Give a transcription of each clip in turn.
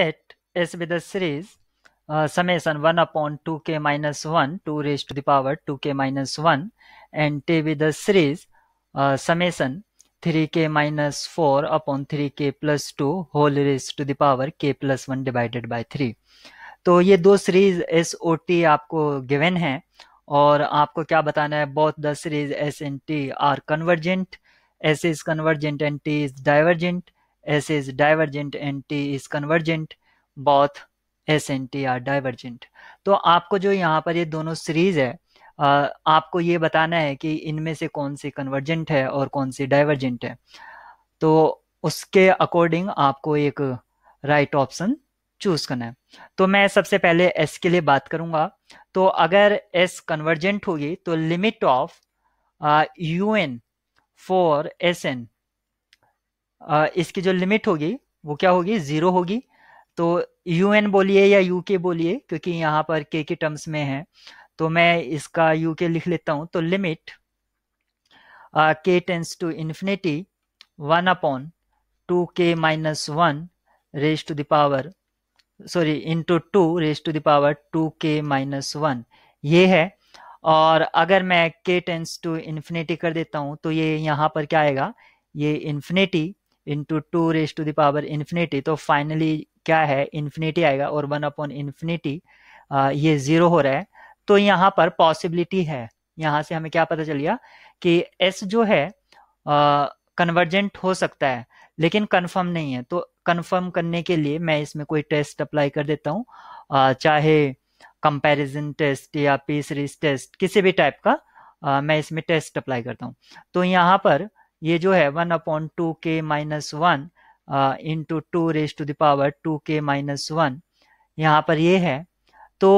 set is with the series uh, summation 1 upon 2k minus 1 2 raised to the power 2k minus 1 and t with the series uh, summation 3k minus 4 upon 3k plus 2 whole raised to the power k plus 1 divided by 3 तो ये दो series S ओ T आपको given है और आपको क्या बताना है both the series S and T are convergent S is convergent and T is divergent S is divergent and T is convergent. Both S and T are divergent. तो आपको जो यहाँ पर ये दोनों सीरीज है आपको ये बताना है कि इनमें से कौन सी कन्वर्जेंट है और कौन सी डाइवर्जेंट है तो उसके अकॉर्डिंग आपको एक राइट ऑप्शन चूज करना है तो मैं सबसे पहले एस के लिए बात करूंगा तो अगर एस कन्वर्जेंट होगी तो limit of U N for S N इसकी जो लिमिट होगी वो क्या होगी ज़ीरो होगी तो यू एन बोलिए या यू के बोलिए क्योंकि यहाँ पर के के टर्म्स में है तो मैं इसका यू के लिख लेता हूँ तो लिमिट के tends to infinity one upon two K minus one raise to the power sorry into two raise to the power two K minus one ये है और अगर मैं के टेंस टू इन्फिनिटी कर देता हूँ तो ये यहाँ पर क्या आएगा ये infinity into two raise to the power infinity तो फाइनली क्या है इन्फिनिटी आएगा और वन अपॉन इन्फिनिटी ये जीरो हो रहा है तो यहाँ पर पॉसिबिलिटी है यहाँ से हमें क्या पता चल गया कि एस जो है कन्वर्जेंट हो सकता है लेकिन कन्फर्म नहीं है तो कन्फर्म करने के लिए मैं इसमें कोई टेस्ट अप्लाई कर देता हूँ चाहे कंपैरिजन टेस्ट या पी सीरीज टेस्ट किसी भी टाइप का आ, मैं इसमें टेस्ट अप्लाई करता हूँ तो यहाँ पर ये जो है one upon two K minus one into two raise to the power two K minus one यहाँ पर ये है तो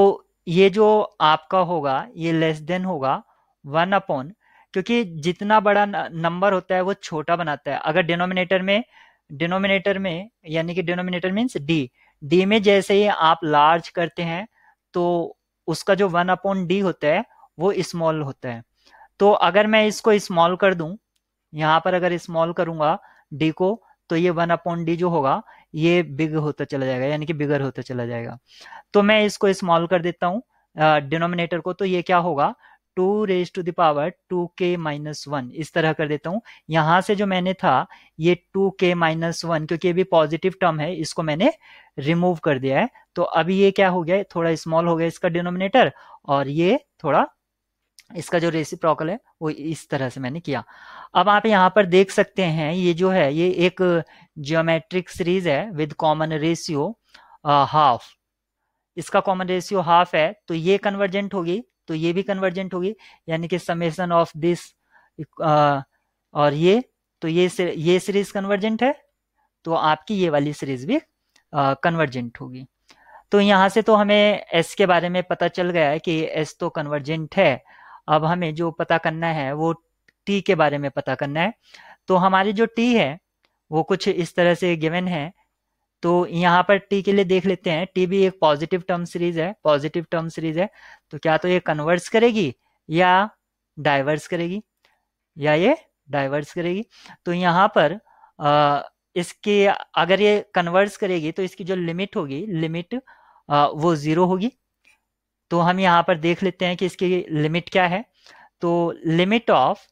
ये जो आपका होगा ये लेस देन होगा वन अपॉन क्योंकि जितना बड़ा नंबर होता है वो छोटा बनाता है अगर डिनोमिनेटर में डिनोमिनेटर में यानी कि डिनोमिनेटर मीन्स डी डी में जैसे ही आप लार्ज करते हैं तो उसका जो वन अपॉन डी होता है वो स्मॉल होता है तो अगर मैं इसको स्मॉल कर दूं यहाँ पर अगर स्मॉल करूंगा डी को तो ये वन अपॉन डी जो होगा ये बिग होता चला जाएगा यानी कि बिगर होता चला जाएगा तो मैं इसको स्मॉल कर देता हूँ डिनोमिनेटर को तो ये क्या होगा two raise to the power two K minus one इस तरह कर देता हूँ यहां से जो मैंने था ये टू के माइनस वन क्योंकि ये भी पॉजिटिव टर्म है इसको मैंने रिमूव कर दिया है तो अभी ये क्या हो गया थोड़ा स्मॉल हो गया इसका डिनोमिनेटर और ये थोड़ा इसका जो रेसिप्रोकल है वो इस तरह से मैंने किया अब आप यहाँ पर देख सकते हैं ये जो है ये एक जियोमेट्रिक सीरीज है विद कॉमन रेशियो हाफ इसका कॉमन रेशियो हाफ है तो ये कन्वर्जेंट होगी तो ये भी कन्वर्जेंट होगी यानी कि समेसन ऑफ दिस और ये तो ये ये सीरीज कन्वर्जेंट है तो आपकी ये वाली सीरीज भी कन्वर्जेंट uh, होगी तो यहां से तो हमें एस के बारे में पता चल गया है कि एस तो कन्वर्जेंट है अब हमें जो पता करना है वो टी के बारे में पता करना है तो हमारी जो टी है वो कुछ इस तरह से गिवन है तो यहाँ पर टी के लिए देख लेते हैं टी भी एक पॉजिटिव टर्म सीरीज है पॉजिटिव टर्म सीरीज है तो क्या तो ये कन्वर्स करेगी या डाइवर्स करेगी या ये डाइवर्स करेगी तो यहाँ पर आ, इसके अगर ये कन्वर्स करेगी तो इसकी जो लिमिट होगी लिमिट आ, वो ज़ीरो होगी तो हम यहाँ पर देख लेते हैं कि इसकी लिमिट क्या है तो लिमिट ऑफ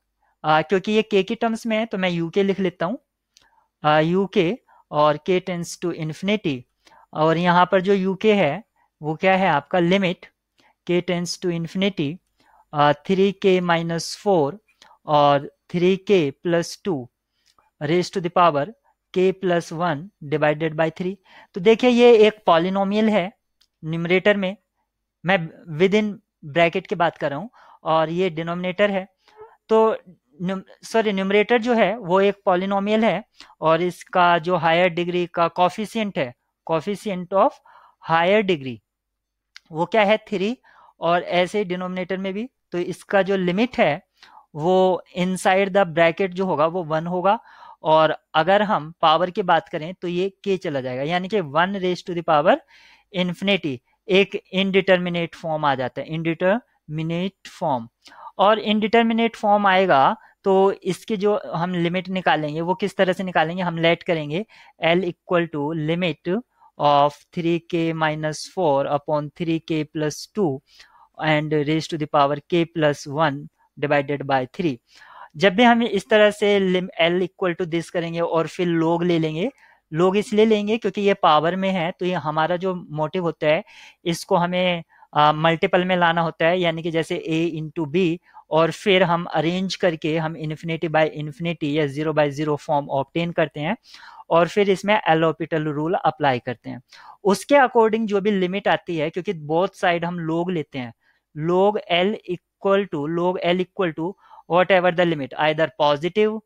क्योंकि ये के के टर्म्स में है तो मैं यू के लिख लेता हूँ यू के और के टेंस टू इन्फिनिटी और यहाँ पर जो यू के है वो क्या है आपका लिमिट के tends to infinity three K minus four और three K plus two raise to the power K plus one divided by three तो देखिए ये एक पॉलिनोमियल है न्यूमरेटर में मैं विद इन ब्रैकेट की बात कर रहा हूँ और ये डिनोमिनेटर है तो सॉरी न्यूमरेटर जो है वो एक पॉलिनोमियल है और इसका जो हायर डिग्री का कॉफिशियंट है कॉफिशियंट ऑफ हायर डिग्री वो क्या है थ्री और ऐसे डिनोमिनेटर में भी तो इसका जो लिमिट है वो इनसाइड द ब्रैकेट जो होगा वो वन होगा और अगर हम पावर की बात करें तो ये के चला जाएगा यानी कि one raise to the power infinity एक इनडिटर्मिनेट फॉर्म आ जाता है इनडिटर्मिनेट फॉर्म और इनडिटर्मिनेट फॉर्म आएगा तो इसके जो हम लिमिट निकालेंगे वो किस तरह से निकालेंगे हम लेट करेंगे L equal to limit of three K minus four upon three K plus two and raise to the power K plus one divided by three जब भी हम इस तरह से एल इक्वल टू दिस करेंगे और फिर लोग ले लेंगे लोग इसलिए लेंगे क्योंकि ये पावर में है तो ये हमारा जो मोटिव होता है इसको हमें मल्टीपल में लाना होता है यानी कि जैसे ए इंटू बी और फिर हम अरेंज करके हम इन्फिनिटी बाय इन्फिनिटी या zero by zero form obtain करते हैं और फिर इसमें एलोपिटल रूल अप्लाई करते हैं उसके अकॉर्डिंग जो भी लिमिट आती है क्योंकि बोथ साइड हम लोग लेते हैं log L equal to log L equal to whatever the limit either positive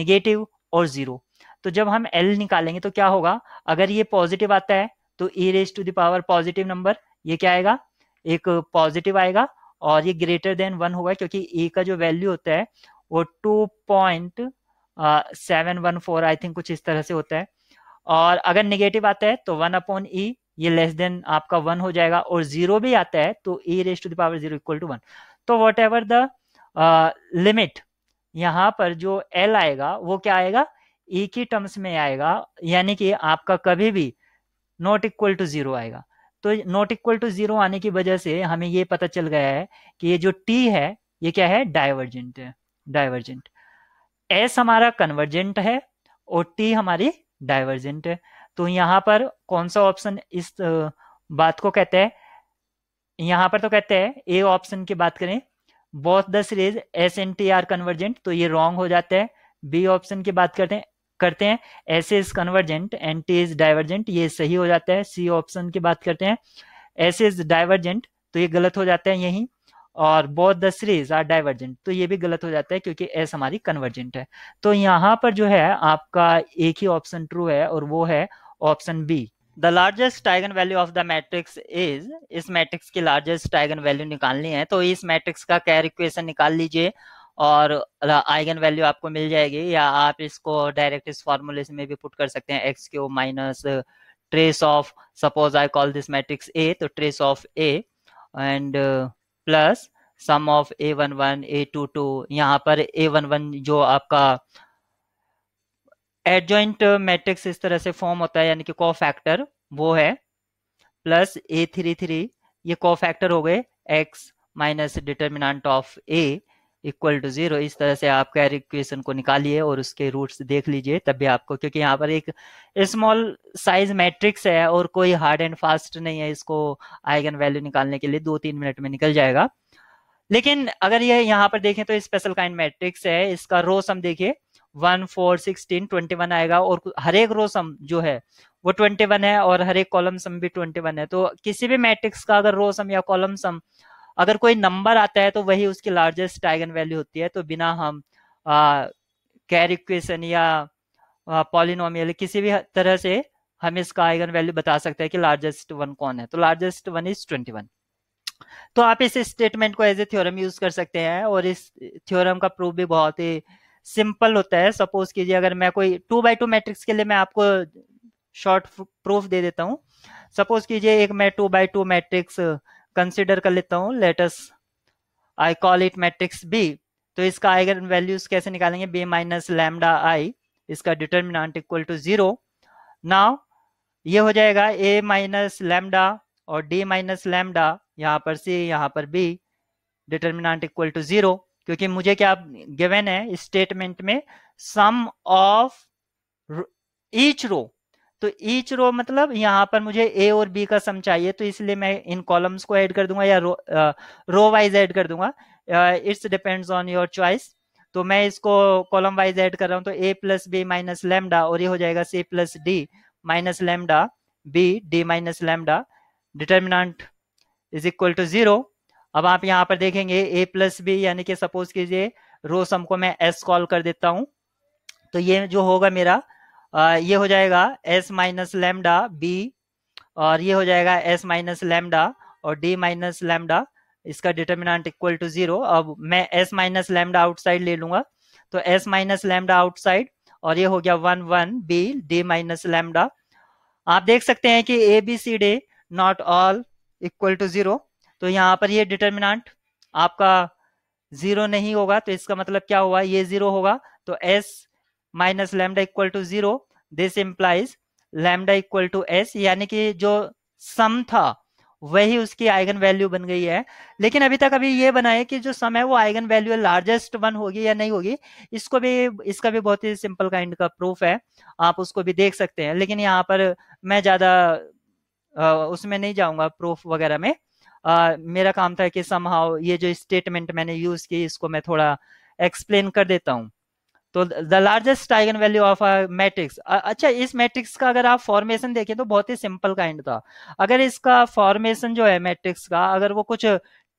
negative और जीरो तो जब हम एल निकालेंगे तो क्या होगा अगर ये पॉजिटिव आता है तो E raise to the power positive number ये क्या आएगा एक पॉजिटिव आएगा और ये ग्रेटर देन वन होगा क्योंकि ए e का जो वैल्यू होता है वो two point seven one four I think कुछ इस तरह से होता है और अगर निगेटिव आता है तो वन अपॉन ई ये लेस देन आपका वन हो जाएगा और जीरो भी आता है तो A raise to the power zero equal to one तो वट एवर द लिमिट यहाँ पर जो एल आएगा वो क्या आएगा एक ही टर्म्स में आएगा यानी कि आपका कभी भी नॉट इक्वल टू जीरो आएगा तो नॉट इक्वल टू जीरो आने की वजह से हमें ये पता चल गया है कि ये जो टी है ये क्या है डाइवर्जेंट है डाइवर्जेंट एस हमारा कन्वर्जेंट है और टी हमारी डाइवर्जेंट है तो यहां पर कौन सा ऑप्शन इस बात को कहते हैं यहां पर तो कहते हैं ए ऑप्शन की बात करें both the series S and T are convergent तो ये रॉन्ग हो जाते हैं बी ऑप्शन की बात करते हैं करते हैं ऐसे is convergent and T is divergent ये सही हो जाता है सी ऑप्शन की बात करते हैं ऐसे इज डाइवर्जेंट तो ये गलत हो जाता है यही और both the series are divergent तो ये भी गलत हो जाता है क्योंकि एस हमारी कन्वर्जेंट है तो यहाँ पर जो है आपका एक ही ऑप्शन ट्रू है और वो है ऑप्शन बी द लार्जेस्ट टाइगन value of the matrix is इस मैट्रिक्स की लार्जेस्ट टाइगन वैल्यू निकालनी है तो इस मैट्रिक्स का कैर इक्वेशन निकाल लीजिए और आइगन वैल्यू आपको मिल जाएगी या आप इसको डायरेक्ट इस फॉर्मूले में भी पुट कर सकते हैं X Q minus trace of suppose I call this matrix A तो trace of A and plus sum of A one one A two two यहाँ पर ए वन वन जो आपका एडजॉइंट मैट्रिक्स इस तरह से फॉर्म होता है यानी कि को फैक्टर वो है प्लस ए थ्री थ्री ये को फैक्टर हो गए X minus determinant of A equal to zero इस तरह से आप कैर इक्वेशन को निकालिए और उसके रूट्स देख लीजिए तब भी आपको क्योंकि यहाँ पर एक स्मॉल साइज मैट्रिक्स है और कोई हार्ड एंड फास्ट नहीं है इसको आइगन वैल्यू निकालने के लिए दो तीन मिनट में निकल जाएगा लेकिन अगर ये यह यहाँ पर देखें तो स्पेशल काइंड मैट्रिक्स है इसका रो सम देखिए one four sixteen twenty one आएगा और हर एक रो सम जो है वो ट्वेंटी वन है और हर एक कॉलम सम भी ट्वेंटी वन है तो किसी भी मैट्रिक्स का अगर रो सम या कॉलम सम अगर कोई नंबर आता है तो वही उसकी लार्जेस्ट आइगन वैल्यू होती है तो बिना हम कैर इक्वेशन या पॉलिनोमियल किसी भी तरह से हम इसका आइगन वैल्यू बता सकते हैं कि लार्जेस्ट वन कौन है तो largest one is twenty one तो आप इस स्टेटमेंट को एज ए थ्योरम यूज कर सकते हैं और इस थ्योरम का प्रूफ भी बहुत ही सिंपल होता है सपोज कीजिए अगर मैं कोई टू बाई टू मैट्रिक्स के लिए मैं आपको शॉर्ट प्रूफ दे देता हूँ सपोज कीजिए एक मैं two by two matrix consider कर लेता हूँ let's I call it matrix B तो इसका आइगन वैल्यूज कैसे निकालेंगे बी माइनस लैमडा आई इसका determinant equal to zero now ये हो जाएगा ए माइनस लैमडा और डी माइनस लैमडा यहाँ पर सी यहाँ पर B determinant equal to zero क्योंकि मुझे क्या गिवन है स्टेटमेंट में सम ऑफ ईच रो तो ईच रो मतलब यहाँ पर मुझे ए और बी का सम चाहिए तो इसलिए मैं इन कॉलम्स को ऐड कर दूंगा या रो रो वाइज ऐड कर दूंगा it's depends on your choice तो मैं इसको कॉलम वाइज ऐड कर रहा हूँ तो ए प्लस बी माइनस लेमडा और ये हो जाएगा C plus D minus lambda B D minus lambda determinant is equal to zero अब आप यहाँ पर देखेंगे ए प्लस बी यानी कि सपोज कीजिए रो सम को मैं एस कॉल कर देता हूँ तो ये जो होगा मेरा ये हो जाएगा एस माइनस लेमडा बी और ये हो जाएगा एस माइनस लेमडा और डी माइनस लेमडा इसका डिटर्मिनाट इक्वल टू जीरो अब मैं एस माइनस लेमडा आउटसाइड ले लूंगा तो एस माइनस लेमडा आउटसाइड और ये हो गया one one B D minus lambda आप देख सकते हैं कि A B C D not all equal to zero तो यहाँ पर ये डिटर्मिनाट आपका जीरो नहीं होगा तो इसका मतलब क्या हुआ ये जीरो होगा तो S minus lambda equal to zero this implies lambda equal to S यानी कि जो सम था वही उसकी आइगन वैल्यू बन गई है लेकिन अभी तक अभी ये बना है कि जो सम है वो आइगन वैल्यू लार्जेस्ट वन होगी या नहीं होगी इसको भी इसका भी बहुत ही सिंपल काइंड का प्रूफ है आप उसको भी देख सकते हैं लेकिन यहाँ पर मैं ज़्यादा उसमें नहीं जाऊंगा प्रूफ वगैरह में आ, मेरा काम था कि समहाउ ये जो स्टेटमेंट मैंने यूज़ की इसको मैं थोड़ा एक्सप्लेन कर देता हूँ तो द लार्जेस्ट टाइगन वैल्यू ऑफ मैट्रिक्स अच्छा इस मैट्रिक्स का अगर आप फॉर्मेशन देखें तो बहुत ही सिंपल काइंड था अगर इसका फॉर्मेशन जो है मैट्रिक्स का अगर वो कुछ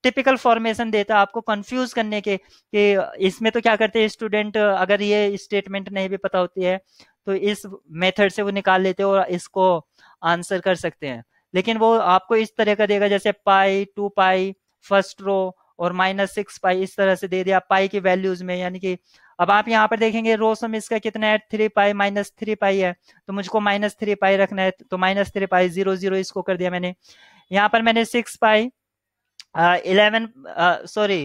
टिपिकल फॉर्मेशन देता आपको कंफ्यूज करने के कि इसमें तो क्या करते हैं स्टूडेंट अगर ये स्टेटमेंट नहीं भी पता होती है तो इस मेथड से वो निकाल लेते हैं और इसको आंसर कर सकते हैं लेकिन वो आपको इस तरह का देगा जैसे पाई टू पाई फर्स्ट रो और माइनस सिक्स पाई इस तरह से दे दिया पाई की वैल्यूज में यानी कि अब आप यहाँ पर देखेंगे रोसम इसका कितना है three pi minus three pi है तो मुझको माइनस थ्री पाई रखना है तो minus three pi zero zero इसको कर दिया मैंने यहाँ पर मैंने six pi eleven sorry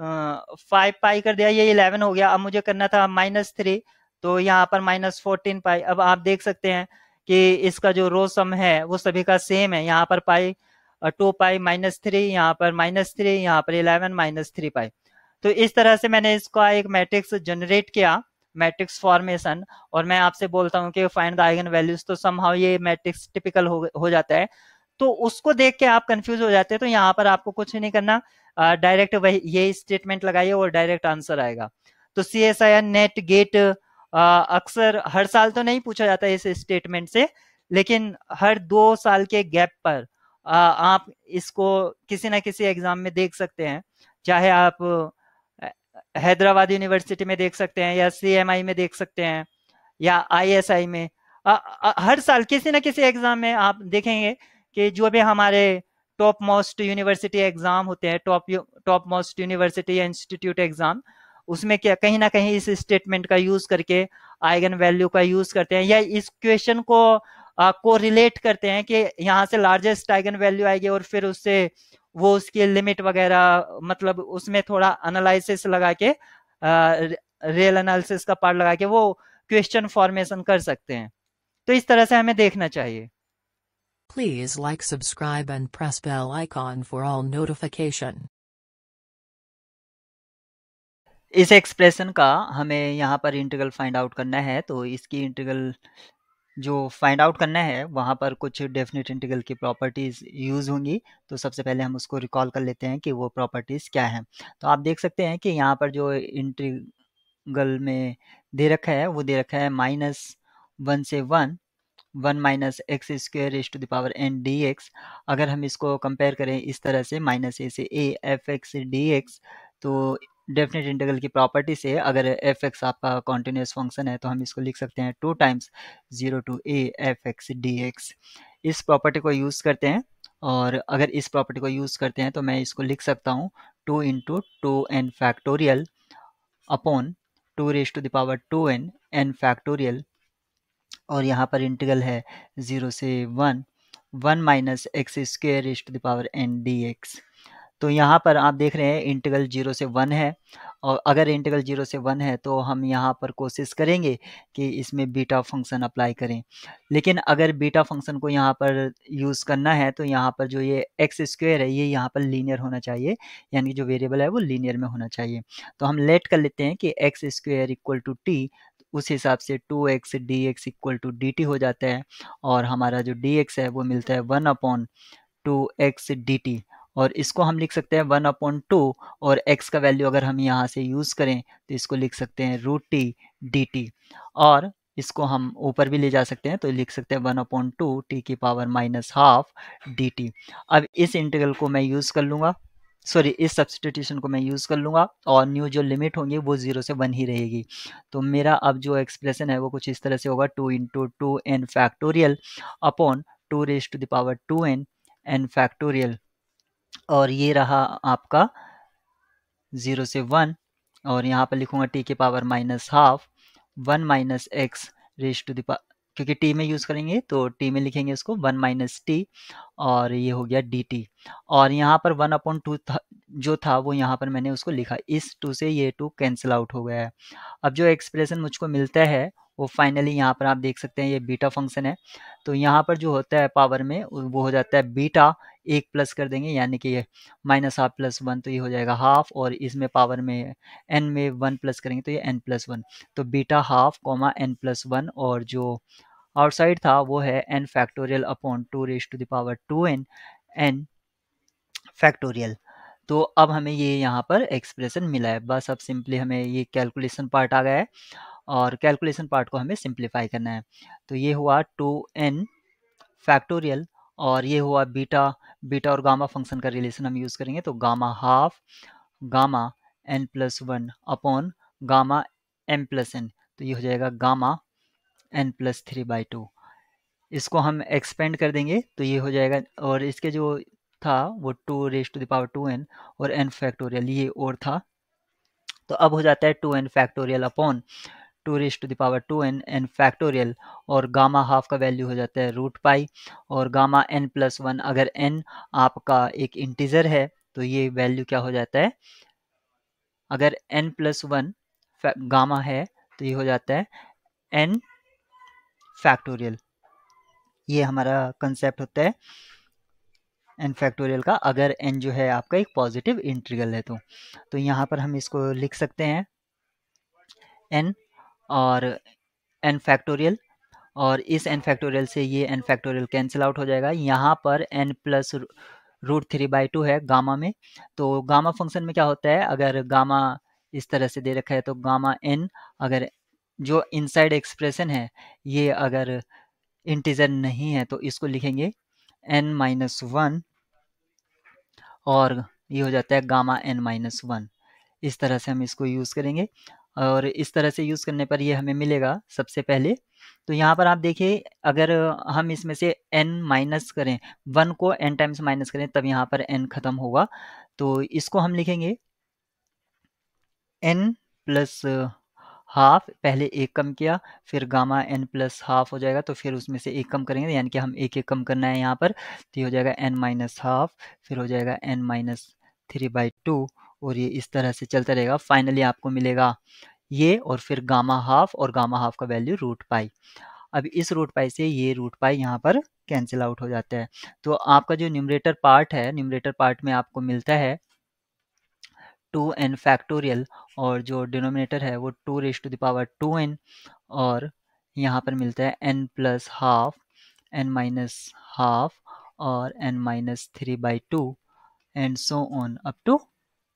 five pi कर दिया ये इलेवन हो गया अब मुझे करना था माइनस थ्री तो यहाँ पर माइनस फोर्टीन पाई अब आप देख सकते हैं कि इसका जो रो सम है वो सभी का सेम है यहाँ पर pi two pi minus three यहाँ पर माइनस थ्री यहाँ पर इलेवन माइनस थ्री पाई तो इस तरह से मैंने इसका एक मैट्रिक्स जनरेट किया मैट्रिक्स फॉर्मेशन और मैं आपसे बोलता हूँ कि फाइंड द आइगन वैल्यूज तो समहाउ ये मैट्रिक्स टिपिकल हो, हो जाता है तो उसको देख के आप कंफ्यूज हो जाते हैं तो यहाँ पर आपको कुछ नहीं करना डायरेक्ट वही ये स्टेटमेंट लगाइए और डायरेक्ट आंसर आएगा तो C S I N NET GATE अक्सर हर साल तो नहीं पूछा जाता इस स्टेटमेंट से लेकिन हर दो साल के गैप पर आ, आप इसको किसी ना किसी एग्जाम में देख सकते हैं चाहे आप हैदराबाद यूनिवर्सिटी में देख सकते हैं या सीएमआई में देख सकते हैं या आईएसआई में आ, आ, हर साल किसी ना किसी एग्जाम में आप देखेंगे कि जो भी हमारे टॉप मोस्ट यूनिवर्सिटी एग्जाम होते हैं टॉप टॉप मोस्ट यूनिवर्सिटी या इंस्टीट्यूट एग्जाम उसमें क्या कहीं ना कहीं इस स्टेटमेंट का यूज करके आइगन वैल्यू का यूज करते हैं या इस क्वेश्चन को को रिलेट करते हैं कि यहाँ से लार्जेस्ट आइगन वैल्यू आएगी और फिर उससे वो उसकी लिमिट वगैरह मतलब उसमें थोड़ा एनालिसिस लगा के रियल एनालिसिस का पार्ट लगा के वो क्वेश्चन फॉर्मेशन कर सकते हैं तो इस तरह से हमें देखना चाहिए please like subscribe and press bell icon for all notification इस एक्सप्रेशन का हमें यहाँ पर इंटीग्रल फाइंड आउट करना है तो इसकी इंटीग्रल जो फाइंड आउट करना है वहाँ पर कुछ डेफिनेट इंटीग्रल की प्रॉपर्टीज़ यूज़ होंगी तो सबसे पहले हम उसको रिकॉल कर लेते हैं कि वो प्रॉपर्टीज़ क्या हैं तो आप देख सकते हैं कि यहाँ पर जो इंटीग्रल में दे रखा है वो दे रखा है माइनस वन से one one minus X square raise to the power N D X अगर हम इसको कंपेयर करें इस तरह से माइनस ए से A F X D X तो डेफिनेट इंटीग्रल की प्रॉपर्टी से अगर एफ एक्स आपका कॉन्टीन्यूस फंक्शन है तो हम इसको लिख सकते हैं two times zero to A F X D X इस प्रॉपर्टी को यूज़ करते हैं और अगर इस प्रॉपर्टी को यूज़ करते हैं तो मैं इसको लिख सकता हूँ two into two N factorial upon two raise to the power two N N factorial और यहाँ पर इंटीग्रल है ज़ीरो से one one minus X square raise to the power N D X तो यहाँ पर आप देख रहे हैं इंटीग्रल जीरो से वन है और अगर इंटीग्रल जीरो से वन है तो हम यहाँ पर कोशिश करेंगे कि इसमें बीटा फंक्शन अप्लाई करें लेकिन अगर बीटा फंक्शन को यहाँ पर यूज़ करना है तो यहाँ पर जो ये एक्स स्क्वेयर है ये यहाँ पर लीनियर होना चाहिए यानी कि जो वेरिएबल है वो लीनियर में होना चाहिए तो हम लेट कर लेते हैं कि X square equal to T उस हिसाब से two X D X equal to D T हो जाता है और हमारा जो डी एक्स है वो मिलता है one upon two X D T और इसको हम लिख सकते हैं वन अपॉन टू और एक्स का वैल्यू अगर हम यहाँ से यूज़ करें तो इसको लिख सकते हैं रूट टी डी टी और इसको हम ऊपर भी ले जा सकते हैं तो लिख सकते हैं वन अपॉन टू टी की power minus half D T अब इस इंटीग्रल को मैं यूज़ कर लूँगा सॉरी इस सब्सटीट्यूशन को मैं यूज़ कर लूँगा और न्यू जो लिमिट होंगी वो ज़ीरो से वन ही रहेगी तो मेरा अब जो एक्सप्रेशन है वो कुछ इस तरह से होगा two into two N factorial upon two raise to the power two N N factorial और ये रहा आपका ज़ीरो से वन और यहाँ पर लिखूँगा टी के power minus half one minus x raise to the power क्योंकि टी में यूज़ करेंगे तो टी में लिखेंगे इसको वन माइनस टी और ये हो गया डी टी और यहाँ पर वन अपॉन टू था जो था वो यहाँ पर मैंने उसको लिखा इस टू से ये टू कैंसिल आउट हो गया है अब जो एक्सप्रेशन मुझको मिलता है वो फाइनली यहाँ पर आप देख सकते हैं ये बीटा फंक्शन है तो यहाँ पर जो होता है पावर में वो हो जाता है बीटा एक प्लस कर देंगे यानी कि ये माइनस हाफ प्लस वन तो ये हो जाएगा हाफ और इसमें पावर में एन में वन प्लस करेंगे तो ये एन प्लस वन तो beta half comma n plus one और जो आउटसाइड था वो है n factorial upon two raise to the power two N N factorial तो अब हमें ये यहाँ पर एक्सप्रेशन मिला है बस अब सिंपली हमें ये कैलकुलेशन पार्ट आ गया है और कैलकुलेशन पार्ट को हमें सिंप्लीफाई करना है तो ये हुआ टू एन फैक्टोरियल और ये हुआ बीटा बीटा और गामा फंक्शन का रिलेशन हम यूज़ करेंगे तो gamma half gamma n plus one upon gamma m plus n तो ये हो जाएगा gamma n plus three by two इसको हम एक्सपेंड कर देंगे तो ये हो जाएगा और इसके जो था वो two raise to the power two n और एन फैक्टोरियल ये और था तो अब हो जाता है two N factorial upon two raise to the power two N N factorial और गामा हाफ का वैल्यू हो जाता है रूट पाई और गामा एन प्लस वन अगर एन आपका एक इंटीजर है तो ये वैल्यू क्या हो जाता है अगर एन प्लस वन गामा है तो ये हो जाता है एन फैक्टोरियल ये हमारा कंसेप्ट होता है एन फैक्टोरियल का अगर एन जो है आपका एक पॉजिटिव इंटीग्रल है तो तो यहाँ पर हम इसको लिख सकते हैं एन और एन फैक्टोरियल और इस एन फैक्टोरियल से ये एन फैक्टोरियल कैंसिल आउट हो जाएगा यहाँ पर n plus root three by two है गामा में तो गामा फंक्शन में क्या होता है अगर गामा इस तरह से दे रखा है तो गामा एन अगर जो इनसाइड एक्सप्रेशन है ये अगर इंटीजर नहीं है तो इसको लिखेंगे एन माइनस वन और ये हो जाता है गामा एन माइनस वन इस तरह से हम इसको यूज़ करेंगे और इस तरह से यूज़ करने पर ये हमें मिलेगा सबसे पहले तो यहाँ पर आप देखिए अगर हम इसमें से n माइनस करें वन को n टाइम्स माइनस करें तब यहाँ पर n ख़त्म होगा तो इसको हम लिखेंगे n प्लस हाफ पहले एक कम किया फिर गामा एन प्लस हाफ हो जाएगा तो फिर उसमें से एक कम करेंगे यानी कि हम एक एक कम करना है यहाँ पर तो ये हो जाएगा एन माइनस हाफ फिर हो जाएगा n minus three by two और ये इस तरह से चलता रहेगा फाइनली आपको मिलेगा ये और फिर गामा हाफ और गामा हाफ का वैल्यू रूट पाई अब इस रूट पाई से ये रूट पाई यहाँ पर कैंसिल आउट हो जाता है तो आपका जो न्यूमरेटर पार्ट है न्यूमरेटर पार्ट में आपको मिलता है टू एन फैक्टोरियल और जो डिनोमिनेटर है वो two raise to the power two n और यहाँ पर मिलता है n plus half n minus half और n minus three by two and so on up to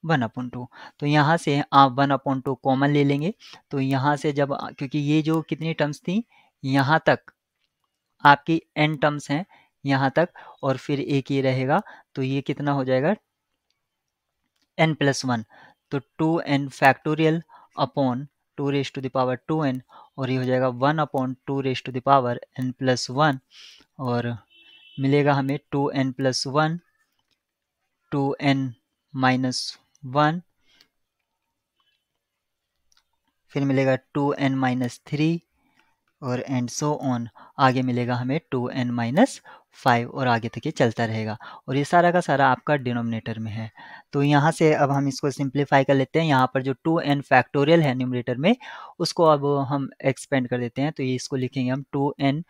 one upon two तो यहाँ से आप वन अपॉन टू कॉमन ले लेंगे तो यहाँ से जब क्योंकि ये जो कितनी टर्म्स थी यहाँ तक आपकी एन टर्म्स हैं यहाँ तक और फिर एक ही रहेगा तो ये कितना हो जाएगा एन प्लस वन तो two N factorial upon two raise to the power two n और ये हो जाएगा one upon two raise to the power n plus one और मिलेगा हमें two n plus one two n minus one फिर मिलेगा टू एन माइनस थ्री और एंड सो ऑन आगे मिलेगा हमें टू एन माइनस फाइव और आगे तक ये चलता रहेगा और ये सारा का सारा आपका डिनोमिनेटर में है तो यहाँ से अब हम इसको सिंप्लीफाई कर लेते हैं यहाँ पर जो टू एन फैक्टोरियल है न्यूमिनेटर में उसको अब हम एक्सपेंड कर देते हैं तो ये इसको लिखेंगे हम टू एन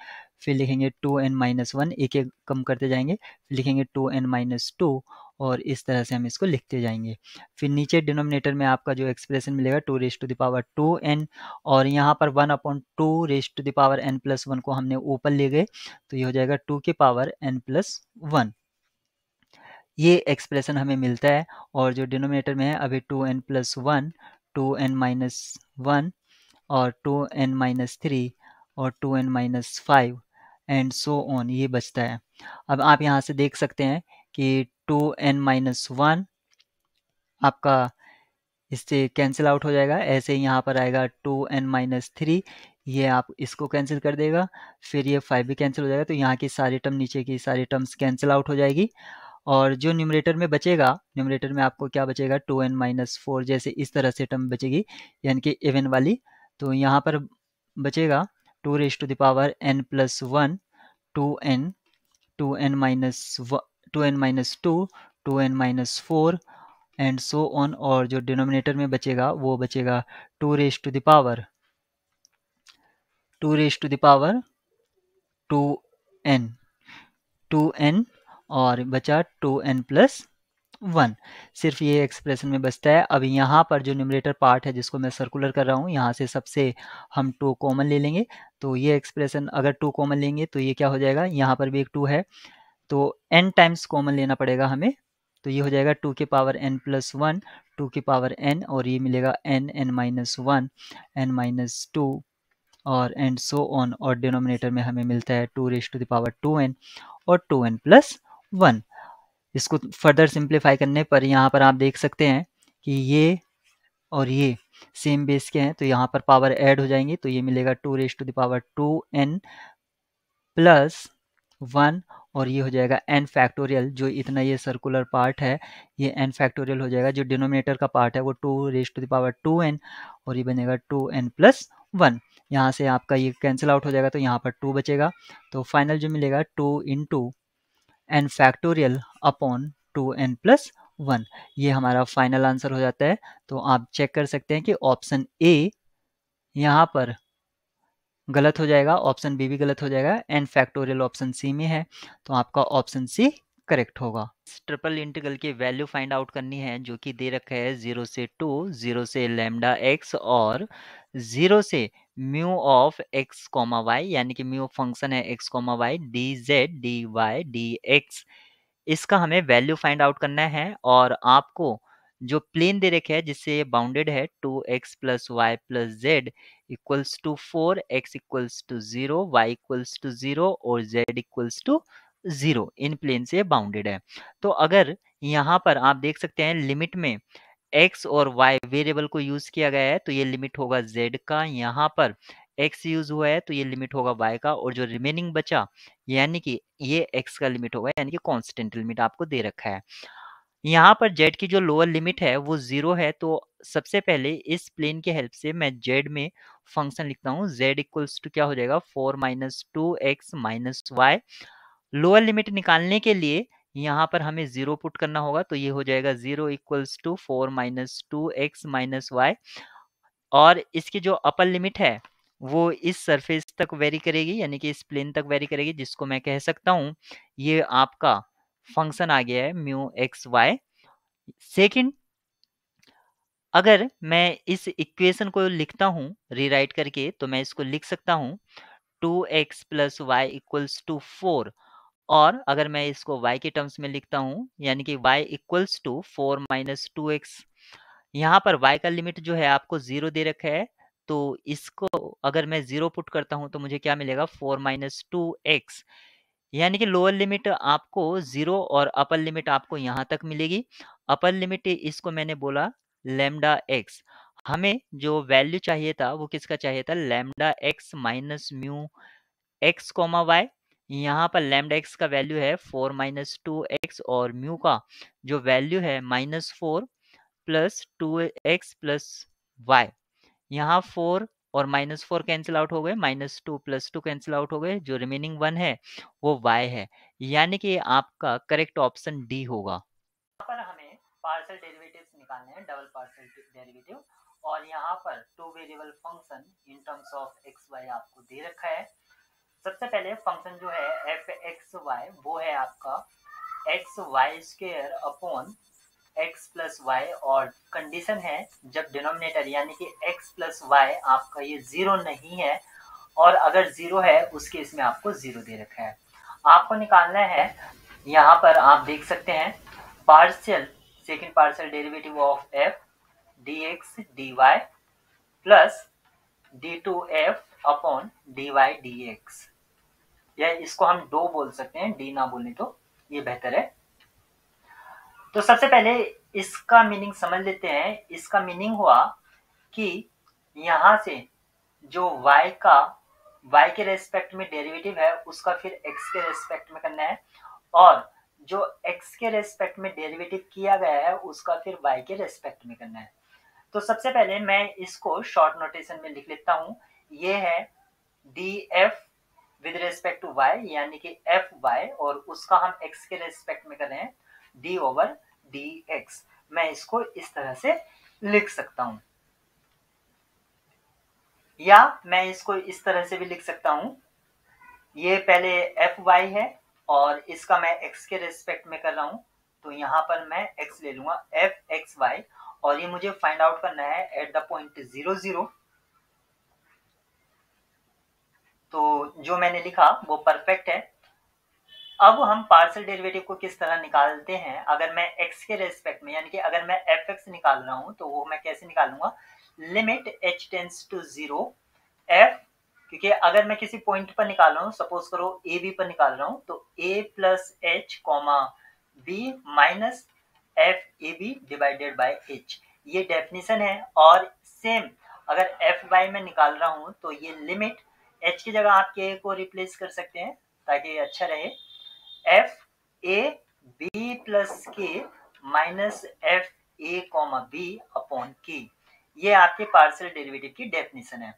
फिर लिखेंगे टू एन माइनस वन एक एक कम करते जाएंगे फिर लिखेंगे टू एन माइनस टू और इस तरह से हम इसको लिखते जाएंगे फिर नीचे डिनोमिनेटर में आपका जो एक्सप्रेशन मिलेगा two raise to the power two n और यहाँ पर one upon two raise to the power n plus one को हमने ऊपर ले गए तो ये हो जाएगा टू के पावर एन प्लस वन ये एक्सप्रेशन हमें मिलता है और जो डिनोमिनेटर में है अभी two n plus one two n minus one और टू एन माइनस थ्री और two n minus five and so on ये बचता है अब आप यहाँ से देख सकते हैं कि टू एन माइनस वन आपका इससे कैंसिल आउट हो जाएगा ऐसे ही यहाँ पर आएगा टू एन माइनस थ्री ये आप इसको कैंसिल कर देगा फिर ये फाइव भी कैंसिल हो जाएगा तो यहाँ की सारी टर्म नीचे की सारी टर्म्स कैंसिल आउट हो जाएगी और जो न्यूमरेटर में बचेगा न्यूमरेटर में आपको क्या बचेगा टू एन माइनस फोर जैसे इस तरह से टर्म बचेगी यानी कि एवन वाली तो यहाँ पर बचेगा two raise to the power n plus one two n two n minus 2n minus two two n minus four and so on और जो डिनोमिनेटर में बचेगा वो बचेगा two raise to the power two raise to the power two n two n और बचा to n plus one सिर्फ ये एक्सप्रेशन में बचता है अब यहाँ पर जो न्यूमरेटर पार्ट है जिसको मैं सर्कुलर कर रहा हूँ यहाँ से सबसे हम टू कॉमन ले लेंगे तो ये एक्सप्रेशन अगर टू कॉमन लेंगे तो ये क्या हो जाएगा यहाँ पर भी एक टू है तो एन टाइम्स कॉमन लेना पड़ेगा हमें तो ये हो जाएगा टू के power n plus one two के पावर एन और ये मिलेगा n n minus one n minus two और एंड सो ऑन और डिनोमिनेटर में हमें मिलता है two raise to the power two n और टू एन प्लस वन इसको फर्दर सिंप्लीफाई करने पर यहाँ पर आप देख सकते हैं कि ये और ये सेम बेस के हैं तो यहाँ पर पावर ऐड हो जाएंगे तो ये मिलेगा two raise to the power two n plus one और ये हो जाएगा एन फैक्टोरियल जो इतना ये सर्कुलर पार्ट है ये एन फैक्टोरियल हो जाएगा जो डिनोमिनेटर का पार्ट है वो two raise to the power two n और ये बनेगा टू एन प्लस वन यहाँ से आपका ये कैंसिल आउट हो जाएगा तो यहाँ पर टू बचेगा तो फाइनल जो मिलेगा two in two N factorial upon two n plus one ये हमारा फाइनल आंसर हो जाता है तो आप चेक कर सकते हैं कि ऑप्शन ए यहाँ पर गलत हो जाएगा ऑप्शन बी भी गलत हो जाएगा एंड फैक्टोरियल ऑप्शन सी में है तो आपका ऑप्शन सी करेक्ट होगा ट्रिपल इंटीग्रल की वैल्यू फाइंड आउट करनी है जो कि दे रखा है जीरो से टू जीरो से लेमडा एक्स और जीरो से mu of x comma y यानी कि म्यू फंक्शन है x comma y d z d y d x इसका हमें वैल्यू फाइंड आउट करना है और आपको जो प्लेन दे रखे है जिससे ये बाउंडेड है two x plus y plus z equals to four x equals to zero y equals to zero और जेड इक्वल्स टू जीरो इन प्लेन से बाउंडेड है तो अगर यहाँ पर आप देख सकते हैं लिमिट में एक्स और वाई वेरिएबल को यूज किया गया है तो ये लिमिट होगा जेड का यहाँ पर एक्स यूज हुआ है तो ये लिमिट होगा वाई का और जो रिमेनिंग बचा यानी कि ये एक्स का लिमिट होगा यानी कि कॉन्स्टेंट लिमिट आपको दे रखा है यहाँ पर जेड की जो लोअर लिमिट है वो जीरो है तो सबसे पहले इस प्लेन के हेल्प से मैं जेड में फंक्शन लिखता हूँ जेड इक्वल्स टू क्या हो जाएगा four minus two x minus y lower limit निकालने के लिए यहाँ पर हमें जीरो पुट करना होगा तो ये हो जाएगा zero equals to four minus two x minus y और इसकी जो अपर लिमिट है वो इस सरफेस तक वेरी करेगी यानी कि इस प्लेन तक वेरी करेगी जिसको मैं कह सकता हूँ ये आपका फंक्शन आ गया है म्यू एक्स वाई सेकेंड अगर मैं इस इक्वेशन को लिखता हूँ रीराइट करके तो मैं इसको लिख सकता हूँ two x plus y equals to four और अगर मैं इसको y के टर्म्स में लिखता हूँ यानी कि y equals to four minus two x यहाँ पर y का लिमिट जो है आपको जीरो दे रखा है तो इसको अगर मैं जीरो पुट करता हूँ तो मुझे क्या मिलेगा फोर माइनस टू एक्स यानी कि लोअर लिमिट आपको जीरो और अपर लिमिट आपको यहाँ तक मिलेगी अपर लिमिट इसको मैंने बोला लेमडा एक्स हमें जो वैल्यू चाहिए था वो किसका चाहिए था lambda x minus mu x comma y यहाँ पर लेमडा एक्स का वैल्यू है फोर माइनस टू एक्स और म्यू का जो वैल्यू है minus four plus two x plus y यहाँ फोर और माइनस फोर कैंसिल आउट हो गए minus two plus two cancel out हो गए जो रिमेनिंग वन है वो y है यानी कि आपका करेक्ट ऑप्शन d होगा पर हमें पार्सल डेरिवेटिव्स निकालने हैं डबल पार्सल डेरिवेटिव और यहाँ पर two variable function in terms of x y आपको दे रखा है सबसे पहले फंक्शन जो है एफ एक्स वाई वो है आपका x y square upon x plus y और कंडीशन है जब डिनोमिनेटर यानी कि x प्लस वाई आपका ये ज़ीरो नहीं है और अगर ज़ीरो है उस केस में आपको ज़ीरो दे रखा है आपको निकालना है यहाँ पर आप देख सकते हैं partial second partial derivative of f d x d y plus d two f upon d y d x या इसको हम दो बोल सकते हैं डी ना बोले तो ये बेहतर है तो सबसे पहले इसका मीनिंग समझ लेते हैं इसका मीनिंग हुआ कि यहां से जो y का y के रेस्पेक्ट में डेरिवेटिव है उसका फिर x के रेस्पेक्ट में करना है और जो x के रेस्पेक्ट में डेरिवेटिव किया गया है उसका फिर y के रेस्पेक्ट में करना है तो सबसे पहले मैं इसको शॉर्ट नोटेशन में लिख लेता हूं ये है d f with respect to y यानी कि एफ वाई और उसका हम x के रेस्पेक्ट में कर रहे हैं डी ओवर डी एक्स मैं इसको इस तरह से लिख सकता हूं या मैं इसको इस तरह से भी लिख सकता हूं ये पहले एफ वाई है और इसका मैं एक्स के रेस्पेक्ट में कर रहा हूं तो यहां पर मैं एक्स ले लूंगा एफ एक्स वाई और ये मुझे फाइंड आउट करना है at the point zero zero तो जो मैंने लिखा वो परफेक्ट है अब हम पार्सल डेरिवेटिव को किस तरह निकालते हैं अगर मैं x के रेस्पेक्ट में यानी कि अगर मैं एफ एक्स निकाल रहा हूं तो वो मैं कैसे निकालूंगा limit h tends to zero f क्योंकि अगर मैं किसी पॉइंट पर निकाल रहा हूँ सपोज करो ए बी पर निकाल रहा हूँ तो ए plus h comma b minus f a b divided by h ये डेफिनेशन है और सेम अगर एफ बाई में निकाल रहा हूँ तो ये लिमिट एच की जगह आप के को रिप्लेस कर सकते हैं ताकि अच्छा रहे f a b plus k minus f a comma b upon k ये आपके पार्सल डेरिवेटिव की डेफिनेशन है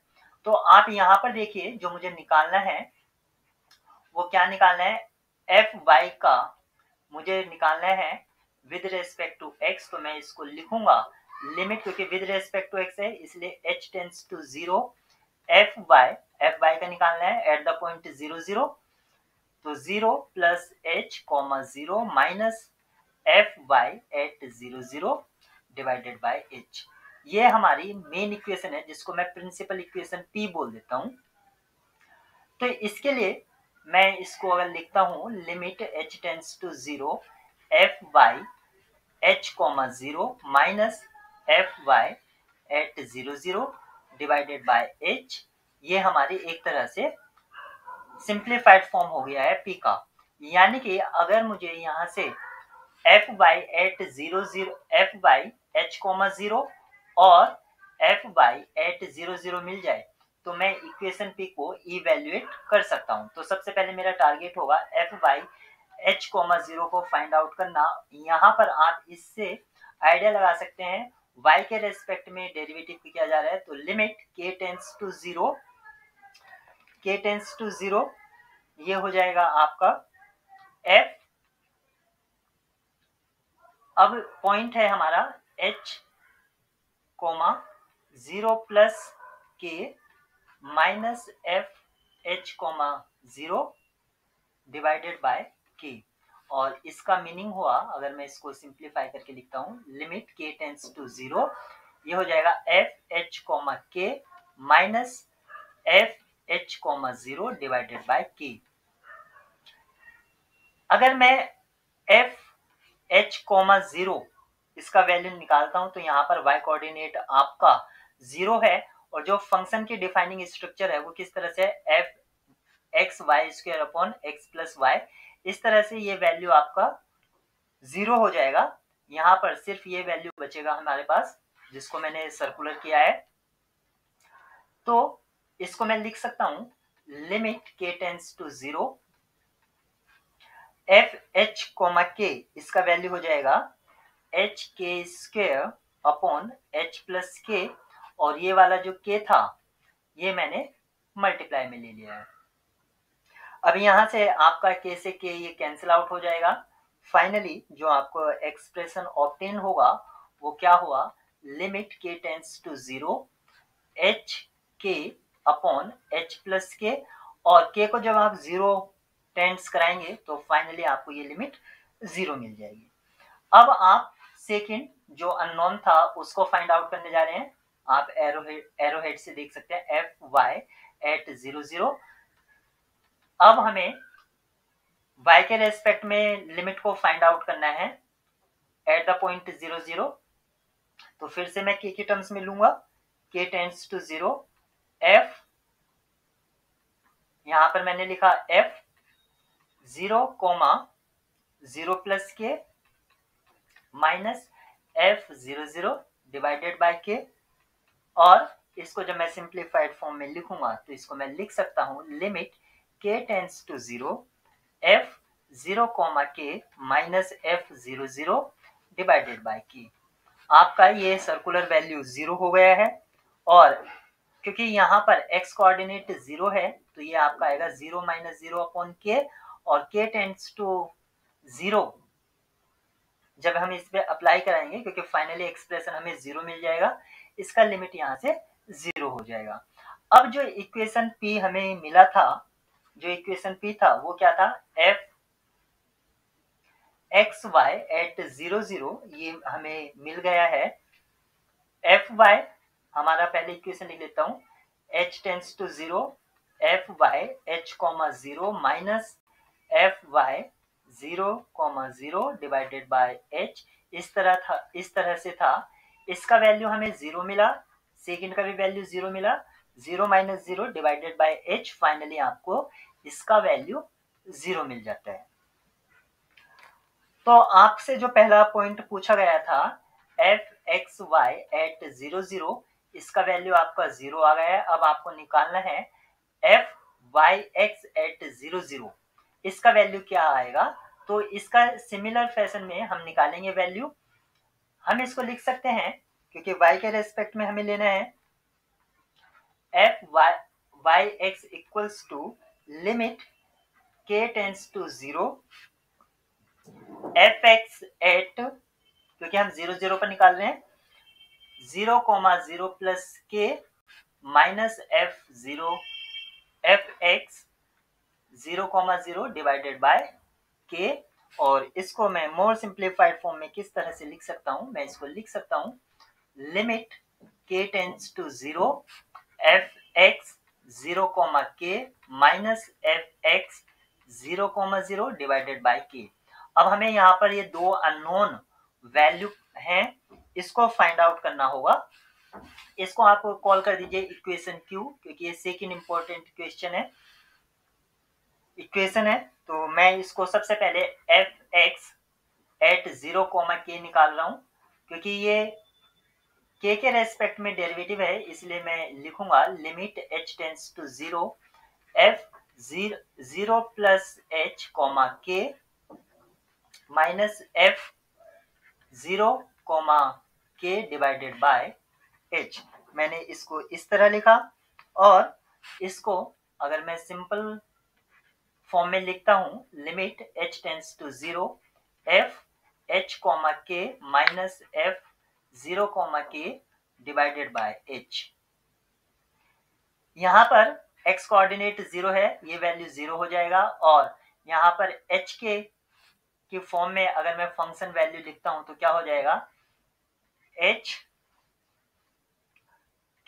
तो आप यहाँ पर देखिए जो मुझे निकालना है वो क्या निकालना है एफ वाई का मुझे निकालना है विद रेस्पेक्ट टू एक्स तो मैं इसको लिखूंगा लिमिट क्योंकि विद रेस्पेक्ट टू एक्स है इसलिए h tends to zero f y f y का निकालना है at the point zero zero तो zero plus h comma zero minus f y at zero zero divided by h ये हमारी main equation है जिसको मैं प्रिंसिपल इक्वेशन पी बोल देता हूँ तो इसके लिए मैं इसको अगर लिखता हूँ limit h tends to zero f y h comma zero minus f y at zero zero divided by h ये हमारी एक तरह से सिंप्लीफाइड फॉर्म हो गया है पी का यानी कि अगर मुझे यहाँ से f y at zero zero f y h comma zero और f y at zero zero मिल जाए तो मैं इक्वेशन पी को इवेल्युएट कर सकता हूँ तो सबसे पहले मेरा टारगेट होगा f y h comma zero को फाइंड आउट करना यहाँ पर आप इससे आइडिया लगा सकते हैं y के रेस्पेक्ट में डेरिवेटिव किया जा रहा है तो limit k tends to zero k tends to zero ये हो जाएगा आपका एफ अब पॉइंट है हमारा h comma zero plus k minus f h comma zero divided by k और इसका मीनिंग हुआ अगर मैं इसको सिंप्लीफाई करके लिखता हूं लिमिट के टेंस टू जीरो ये हो जाएगा f h comma k minus f h comma zero divided by k अगर मैं एफ एच कॉमा जीरो इसका वैल्यू निकालता हूं तो यहां पर वाई कोऑर्डिनेट आपका जीरो है और जो फंक्शन की डिफाइनिंग स्ट्रक्चर है वो किस तरह से f x y square upon x plus y इस तरह से ये वैल्यू आपका जीरो हो जाएगा यहां पर सिर्फ ये वैल्यू बचेगा हमारे पास जिसको मैंने सर्कुलर किया है तो इसको मैं लिख सकता हूं लिमिट के tends to zero f h comma k इसका वैल्यू हो जाएगा एच के square upon h plus k और ये वाला जो के था ये मैंने मल्टीप्लाई में ले लिया है अब यहां से आपका के से के ये कैंसिल आउट हो जाएगा फाइनली जो आपको एक्सप्रेशन ऑप्टेन होगा वो क्या हुआ लिमिट के tends to zero h k upon h plus k और के को जब आप जीरो टेंस कराएंगे तो फाइनली आपको ये लिमिट जीरो मिल जाएगी अब आप सेकेंड जो अननोन था उसको फाइंड आउट करने जा रहे हैं आप एरोहेड एरोहेड से देख सकते हैं f y at zero zero अब हमें वाई के रेस्पेक्ट में लिमिट को फाइंड आउट करना है at the point zero zero तो फिर से मैं के के टर्म्स में लूंगा के टेंस टू जीरो एफ यहां पर मैंने लिखा f zero comma zero plus k minus f zero zero divided by k और इसको जब मैं सिंप्लीफाइड फॉर्म में लिखूंगा तो इसको मैं लिख सकता हूं लिमिट के tends to zero f zero comma k minus f zero zero divided by k आपका ये सर्कुलर वैल्यू जीरो हो गया है और क्योंकि यहाँ पर x कोऑर्डिनेट जीरो है तो ये आपका आएगा जीरो माइनस जीरो अपॉन के और के टेंड्स टू जीरो जब हम इस पर अप्लाई कराएंगे क्योंकि फाइनली एक्सप्रेशन हमें जीरो मिल जाएगा इसका लिमिट यहाँ से जीरो हो जाएगा अब जो इक्वेशन पी हमें मिला था जो इक्वेशन पी था वो क्या था f x y at zero zero ये हमें मिल गया है एफ वाई हमारा पहले इक्वेशन लिख लेता हूँ h tends to zero f y h comma zero minus f y zero comma zero divided by h इस तरह था इस तरह से था इसका वैल्यू हमें जीरो मिला सेकेंड का भी वैल्यू जीरो मिला zero minus zero divided by h finally आपको इसका वैल्यू जीरो मिल जाता है तो आपसे जो पहला पॉइंट पूछा गया था f x y at zero zero इसका वैल्यू आपका जीरो आ गया है अब आपको निकालना है f y x at zero zero इसका वैल्यू क्या आएगा तो इसका सिमिलर फैशन में हम निकालेंगे वैल्यू हम इसको लिख सकते हैं क्योंकि y के रेस्पेक्ट में हमें लेना है f y y x equals to limit के tends to zero f x at क्योंकि हम जीरो जीरो पर निकाल रहे हैं zero comma zero plus k minus f zero f x zero comma zero divided by k और इसको मैं मोर सिंप्लीफाइड फॉर्म में किस तरह से लिख सकता हूं मैं इसको लिख सकता हूँ लिमिट के tends to zero f x zero comma k minus f x zero comma zero divided by k अब हमें यहाँ पर ये दो अननोन वैल्यू हैं इसको फाइंड आउट करना होगा इसको आप कॉल कर दीजिए इक्वेशन क्यू क्योंकि ये सेकेंड इंपॉर्टेंट क्वेश्चन है इक्वेशन है तो मैं इसको सबसे पहले f x at zero comma k निकाल रहा हूं क्योंकि ये के के रेस्पेक्ट में डेरिवेटिव है इसलिए मैं लिखूंगा limit h tends to zero f zero plus h comma k minus f zero comma k divided by h मैंने इसको इस तरह लिखा और इसको अगर मैं सिंपल फॉर्म में लिखता हूँ limit h tends to zero f h comma k minus f zero comma k divided by h यहां पर एक्स कोऑर्डिनेट जीरो है ये वैल्यू जीरो हो जाएगा और यहां पर एच के फॉर्म में अगर मैं फंक्शन वैल्यू लिखता हूं तो क्या हो जाएगा एच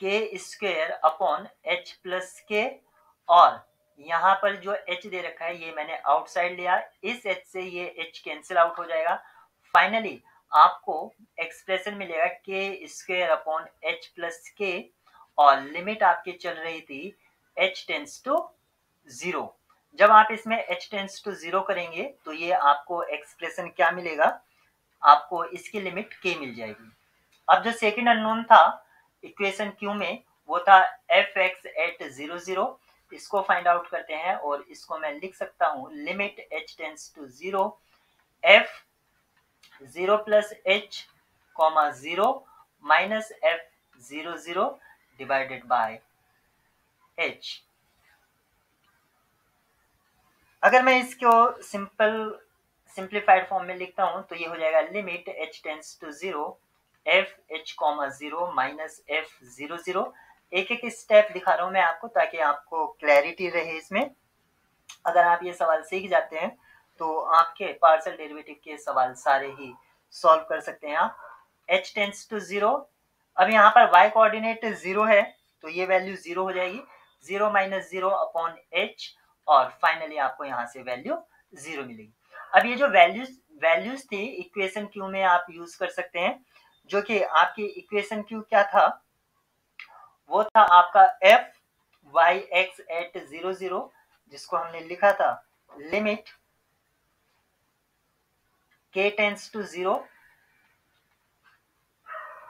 के square upon h plus k और यहाँ पर जो एच दे रखा है ये मैंने आउटसाइड लिया इस एच से ये एच कैंसिल आउट हो जाएगा फाइनली आपको एक्सप्रेशन मिलेगा के square upon h plus k और लिमिट आपकी चल रही थी एच टेंस टू जीरो जब आप इसमें एच टेंस टू जीरो करेंगे तो ये आपको एक्सप्रेशन क्या मिलेगा आपको इसकी लिमिट के मिल जाएगी अब जो सेकेंड अनोन था इक्वेशन क्यू में वो था f x at zero zero इसको फाइंड आउट करते हैं और इसको मैं लिख सकता हूं limit h tends to zero f zero plus h comma zero minus f zero zero divided by h अगर मैं इसको सिंपल सिंप्लीफाइड फॉर्म में लिखता हूं तो ये हो जाएगा limit h tends to zero f h comma zero minus f zero zero एक एक स्टेप दिखा रहा हूं मैं आपको ताकि आपको क्लैरिटी रहे इसमें अगर आप ये सवाल सीख जाते हैं तो आपके पार्सल डेरिवेटिव के सवाल सारे ही सॉल्व कर सकते हैं आप एच टेंस टू जीरो अब यहाँ पर वाई कोऑर्डिनेट जीरो है तो ये वैल्यू जीरो हो जाएगी zero minus zero upon h और फाइनली आपको यहाँ से वैल्यू जीरो मिलेगी अब ये जो वैल्यूज वैल्यूज थी इक्वेशन क्यू में आप यूज कर सकते हैं जो कि आपकी इक्वेशन क्यू क्या था वो था आपका f y x at zero zero जिसको हमने लिखा था लिमिट के tends to zero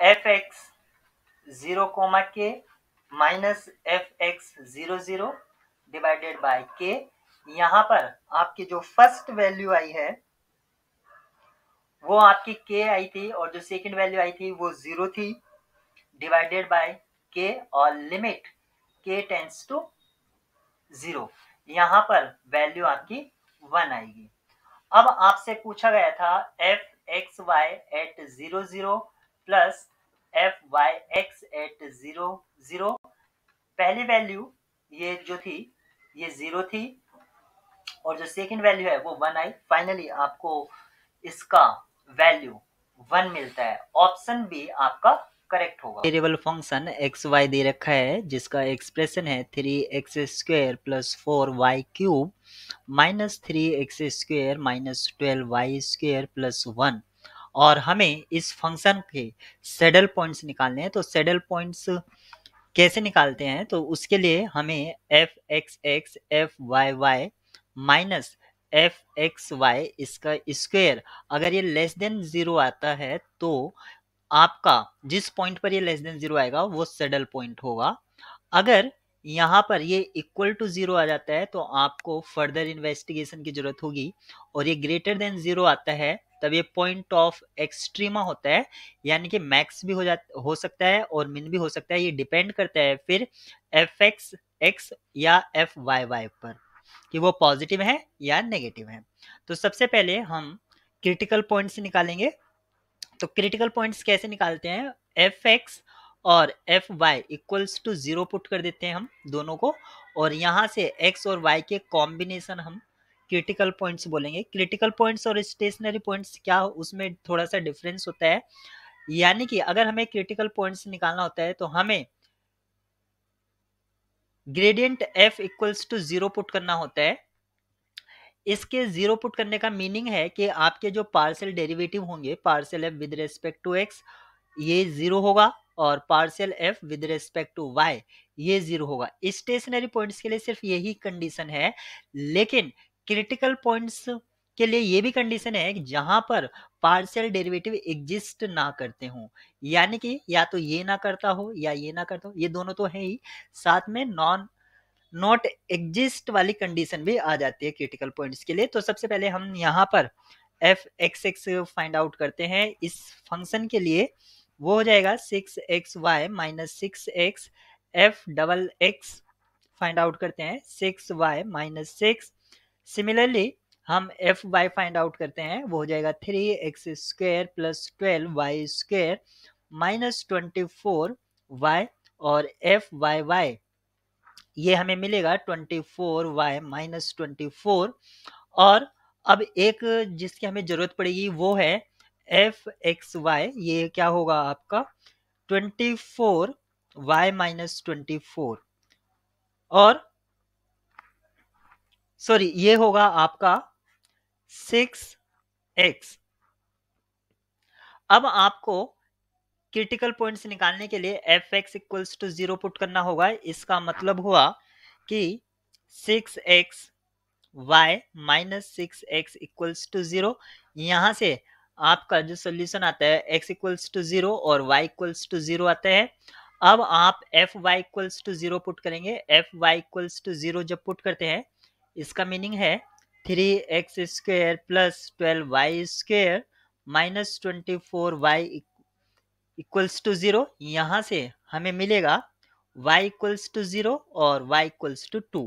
f x zero comma k minus f x zero zero divided by k यहां पर आपकी जो फर्स्ट वैल्यू आई है वो आपकी के आई थी और जो सेकेंड वैल्यू आई थी वो जीरो थी डिवाइडेड बाय के और लिमिट के टेंस टू जीरो यहां पर वैल्यू आपकी वन आएगी अब आपसे पूछा गया था f x y at zero zero plus f y x at zero zero पहली वैल्यू ये जो थी ये जीरो थी और जो सेकंड वैल्यू है वो वन आई फाइनली आपको इसका वैल्यू वन मिलता है ऑप्शन बी आपका करेक्ट होगा वेरिएबल फंक्शन एक्स वाई दे रखा है जिसका एक्सप्रेशन है three x square plus four y cube minus three x square minus twelve y square plus one और हमें इस फंक्शन के सेडल पॉइंट्स निकालने हैं तो सेडल पॉइंट्स कैसे निकालते हैं तो उसके लिए हमें f x x f y y minus f x y इसका स्क्वेयर अगर ये लेस देन जीरो आता है तो आपका जिस पॉइंट पर ये लेस देन जीरो आएगा वो सेडल पॉइंट होगा अगर यहाँ पर ये इक्वल टू जीरो आ जाता है तो आपको फर्दर इन्वेस्टिगेशन की जरूरत होगी और ये ग्रेटर देन जीरो आता है तब ये पॉइंट ऑफ एक्सट्रीमा होता है यानी कि मैक्स भी हो जा हो सकता है और मिन भी हो सकता है ये डिपेंड करता है फिर एफ एक्स एक्स या एफ वाई वाई पर कि वो पॉजिटिव है या नेगेटिव है तो सबसे पहले हम क्रिटिकल पॉइंट्स निकालेंगे तो क्रिटिकल पॉइंट्स कैसे निकालते हैं एफ एक्स और f y equals to zero put कर देते हैं हम दोनों को और यहाँ से एक्स और वाई के कॉम्बिनेशन हम क्रिटिकल पॉइंट्स बोलेंगे क्रिटिकल पॉइंट्स और स्टेशनरी पॉइंट्स क्या हो उसमें थोड़ा सा डिफरेंस होता है यानी कि अगर हमें क्रिटिकल पॉइंट्स निकालना होता है तो हमें gradient f equals to zero put करना होता है इसके जीरो पुट करने का मीनिंग है कि आपके जो पार्सल डेरिवेटिव होंगे partial f with respect to x ये जीरो होगा और partial f with respect to y ये जीरो होगा स्टेशनरी पॉइंट्स के लिए सिर्फ यही कंडीशन है लेकिन क्रिटिकल पॉइंट्स के लिए ये भी कंडीशन है कि जहां पर पार्शियल डेरिवेटिव एग्जिस्ट ना करते हो यानी कि या तो ये ना करता हो या ये ना करता हो ये दोनों तो है ही साथ में नॉन नॉट एग्जिस्ट वाली कंडीशन भी आ जाती है क्रिटिकल पॉइंट्स के लिए तो सबसे पहले हम यहाँ पर f x x find out करते हैं इस फंक्शन के लिए वो हो जाएगा six x y minus six x f double x find out करते हैं six y minus six similarly हम एफ वाई फाइंड आउट करते हैं वो हो जाएगा three x square plus twelve y square minus twenty four y और f y y ये हमें मिलेगा twenty four y minus twenty four और अब एक जिसकी हमें ज़रूरत पड़ेगी वो है एफ एक्स वाई ये क्या होगा आपका twenty four y minus twenty four और सॉरी ये होगा आपका सिक्स एक्स अब आपको क्रिटिकल पॉइंट्स निकालने के लिए f x equals to zero put करना होगा इसका मतलब हुआ कि six x y minus six x equals to zero यहाँ से आपका जो सोल्यूशन आता है एक्स इक्वल्स टू जीरो और वाई इक्वल्स टू जीरो आता है अब आप f y equals to zero put करेंगे f y equals to zero जब पुट करते हैं इसका मीनिंग है three x square plus twelve y square minus twenty four y equals to zero यहाँ से हमें मिलेगा y इक्वल्स टू ज़ीरो और y इक्वल्स टू टू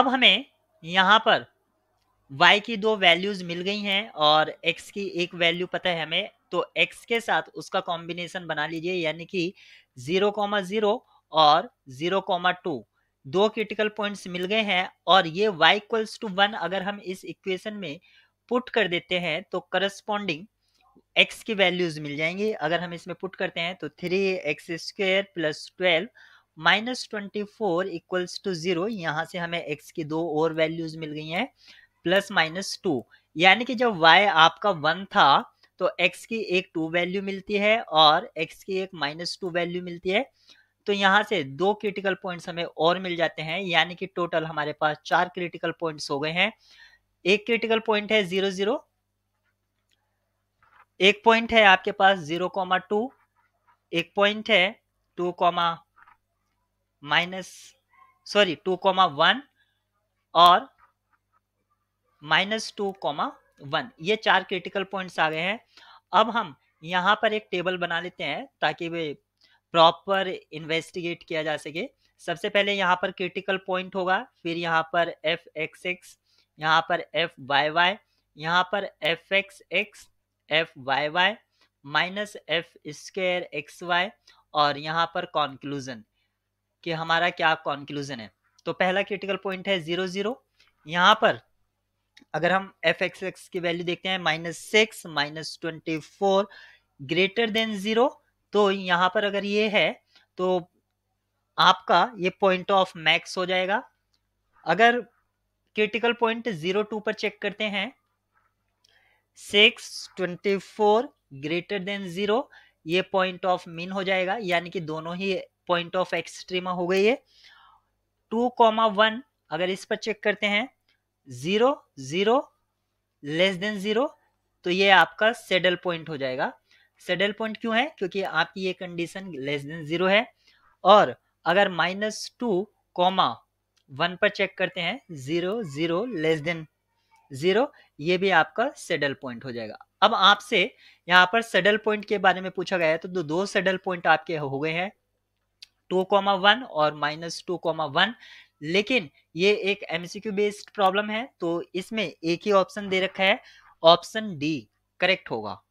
अब हमें यहाँ पर y की दो वैल्यूज मिल गई हैं और x की एक वैल्यू पता है हमें तो x के साथ उसका कॉम्बिनेशन बना लीजिए यानी कि जीरो कॉमा जीरो और जीरो कॉमा टू दो क्रिटिकल पॉइंट्स मिल गए हैं और ये y इक्वल्स टू वन अगर हम इस इक्वेशन में पुट कर देते हैं तो करस्पॉन्डिंग x की वैल्यूज मिल जाएंगी अगर हम इसमें पुट करते हैं तो three x square plus twelve minus twenty four equals to zero यहाँ से हमें x की दो और वैल्यूज मिल गई हैं प्लस माइनस टू यानी कि जब y आपका वन था तो x की एक टू वैल्यू मिलती है और x की एक माइनस टू वैल्यू मिलती है तो यहाँ से दो क्रिटिकल पॉइंट्स हमें और मिल जाते हैं यानी कि टोटल हमारे पास चार क्रिटिकल पॉइंट्स हो गए हैं एक क्रिटिकल पॉइंट है जीरो जीरो एक पॉइंट है आपके पास जीरो कॉमा टू एक पॉइंट है two comma minus sorry two comma one और माइनस टू कॉमा वन ये चार क्रिटिकल पॉइंट्स आ गए हैं अब हम यहां पर एक टेबल बना लेते हैं ताकि वे प्रॉपर इन्वेस्टिगेट किया जा सके सबसे पहले यहाँ पर क्रिटिकल पॉइंट होगा फिर यहाँ पर एफ एक्स एक्स यहाँ पर एफ वाई वाई यहाँ पर f x x f y y minus f स्क्र एक्स वाई और यहाँ पर कॉन्क्लूजन कि हमारा क्या कॉन्क्लूजन है तो पहला क्रिटिकल पॉइंट है जीरो जीरो यहाँ पर अगर हम एफ एक्स एक्स की वैल्यू देखते हैं minus six minus twenty four greater than zero तो यहाँ पर अगर ये है तो आपका ये पॉइंट ऑफ मैक्स हो जाएगा अगर क्रिटिकल पॉइंट जीरो टू पर चेक करते हैं six twenty four greater than zero ये पॉइंट ऑफ मीन हो जाएगा यानी कि दोनों ही पॉइंट ऑफ एक्सट्रीमा हो गई है टू कॉमा वन अगर इस पर चेक करते हैं zero zero less than zero तो ये आपका सेडल पॉइंट हो जाएगा सेडल पॉइंट क्यों है क्योंकि आपकी ये कंडीशन लेस देन जीरो है और अगर माइनस टू कॉमा वन पर चेक करते हैं zero zero less than zero ये भी आपका सेडल पॉइंट हो जाएगा अब आपसे यहाँ पर सेडल पॉइंट के बारे में पूछा गया है तो दो सेडल पॉइंट आपके हो गए हैं टू कॉमा वन और माइनस टू कॉमा वन लेकिन ये एक एमसीक्यू बेस्ड प्रॉब्लम है तो इसमें एक ही ऑप्शन दे रखा है ऑप्शन डी करेक्ट होगा